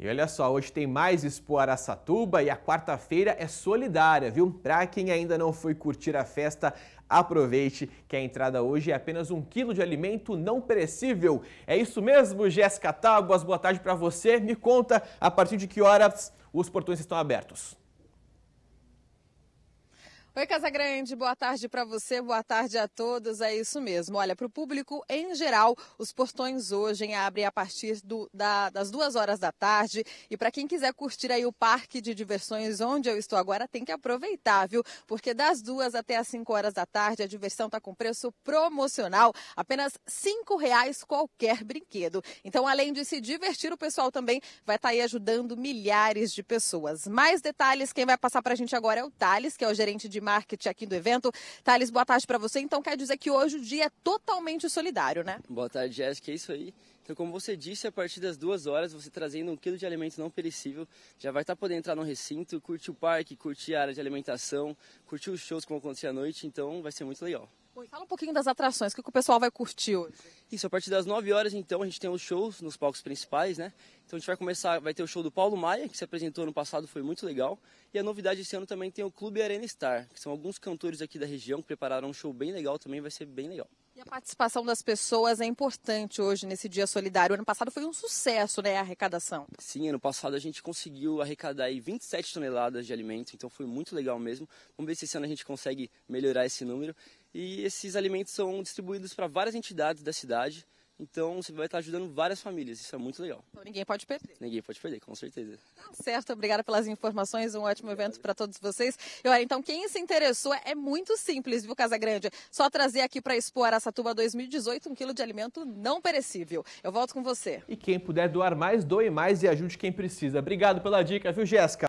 E olha só, hoje tem mais Expo Araçatuba e a quarta-feira é solidária, viu? Para quem ainda não foi curtir a festa, aproveite que a entrada hoje é apenas um quilo de alimento não perecível. É isso mesmo, Jéssica Tábuas, boa tarde para você. Me conta a partir de que horas os portões estão abertos. Oi, Casa Grande, boa tarde para você, boa tarde a todos. É isso mesmo. Olha, para o público em geral, os portões hoje abrem a partir do, da, das duas horas da tarde. E para quem quiser curtir aí o parque de diversões onde eu estou agora, tem que aproveitar, viu? Porque das duas até as cinco horas da tarde, a diversão está com preço promocional, apenas cinco reais qualquer brinquedo. Então, além de se divertir, o pessoal também vai estar tá aí ajudando milhares de pessoas. Mais detalhes, quem vai passar para a gente agora é o Thales, que é o gerente de marketing aqui do evento. Thales, boa tarde para você. Então quer dizer que hoje o dia é totalmente solidário, né? Boa tarde, Jéssica. É isso aí. Então, como você disse, a partir das duas horas, você trazendo um quilo de alimento não perecível, já vai estar tá podendo entrar no recinto, curtir o parque, curtir a área de alimentação, curtir os shows como acontecia à noite, então vai ser muito legal. Fala um pouquinho das atrações, o que, que o pessoal vai curtir hoje? Isso, a partir das 9 horas, então, a gente tem os shows nos palcos principais, né? Então a gente vai começar, vai ter o show do Paulo Maia, que se apresentou ano passado, foi muito legal. E a novidade esse ano também tem o Clube Arena Star, que são alguns cantores aqui da região que prepararam um show bem legal também, vai ser bem legal. E a participação das pessoas é importante hoje nesse Dia Solidário. Ano passado foi um sucesso, né, a arrecadação? Sim, ano passado a gente conseguiu arrecadar aí 27 toneladas de alimento, então foi muito legal mesmo. Vamos ver se esse ano a gente consegue melhorar esse número. E esses alimentos são distribuídos para várias entidades da cidade. Então você vai estar ajudando várias famílias, isso é muito legal. Então, ninguém pode perder. Ninguém pode perder, com certeza. Certo, obrigada pelas informações, um ótimo evento para todos vocês. E, olha, então quem se interessou é muito simples, viu, Casa Grande? Só trazer aqui para Expo Aracatuba 2018 um quilo de alimento não perecível. Eu volto com você. E quem puder doar mais, doe mais e ajude quem precisa. Obrigado pela dica, viu, Jéssica?